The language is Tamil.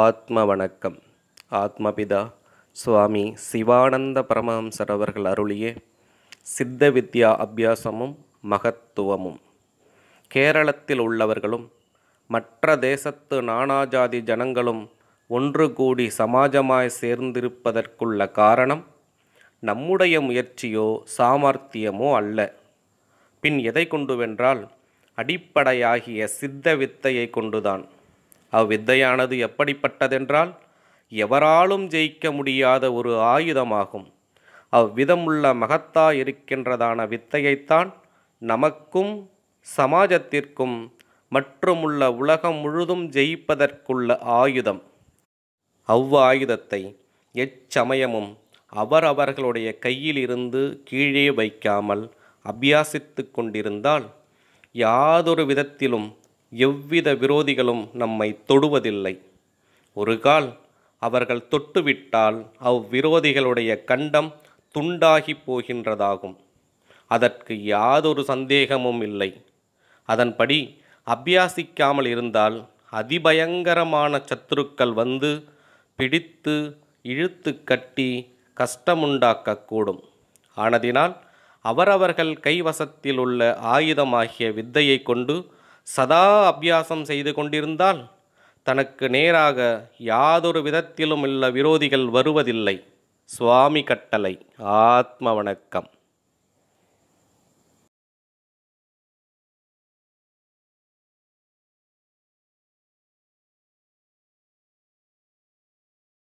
ஆத்ம வணக்கம் ஆத்மபிதா சுவாமி சிவானந்த பரமஹம்சர் அவர்கள் அருளிய சித்த வித்யா அபியாசமும் மகத்துவமும் கேரளத்தில் உள்ளவர்களும் மற்ற தேசத்து நானாஜாதி ஜனங்களும் ஒன்று கூடி சமாஜமாய் சேர்ந்திருப்பதற்குள்ள காரணம் நம்முடைய முயற்சியோ சாமர்த்தியமோ அல்ல பின் எதை கொண்டுவென்றால் அடிப்படையாகிய சித்த வித்தையை கொண்டுதான் அவ்வித்தையானது எப்படிப்பட்டதென்றால் எவராலும் ஜெயிக்க முடியாத ஒரு ஆயுதமாகும் அவ்விதமுள்ள மகத்தா இருக்கின்றதான வித்தையைத்தான் நமக்கும் சமாஜத்திற்கும் மற்றுமுள்ள உலகம் முழுதும் ஜெயிப்பதற்குள்ள ஆயுதம் அவ்வாயுதத்தை எச்சமயமும் அவரவர்களுடைய இருந்து கீழே வைக்காமல் அபியாசித்து கொண்டிருந்தால் யாதொரு விதத்திலும் எவ்வித விரோதிகளும் நம்மை தொடுவதில்லை ஒரு கால் அவர்கள் தொட்டுவிட்டால் அவ்விரோதிகளுடைய கண்டம் துண்டாகி போகின்றதாகும் அதற்கு யாதொரு சந்தேகமும் இல்லை அதன்படி அபியாசிக்காமல் இருந்தால் அதிபயங்கரமான சத்துருக்கள் வந்து பிடித்து இழுத்து கட்டி கஷ்டமுண்டாக்கக்கூடும் ஆனதினால் அவரவர்கள் கைவசத்தில் உள்ள ஆயுதமாகிய வித்தையை கொண்டு சதா அபியாசம் செய்து கொண்டிருந்தால் தனக்கு நேராக யாதொரு விதத்திலும் உள்ள விரோதிகள் வருவதில்லை சுவாமி கட்டளை ஆத்ம வணக்கம்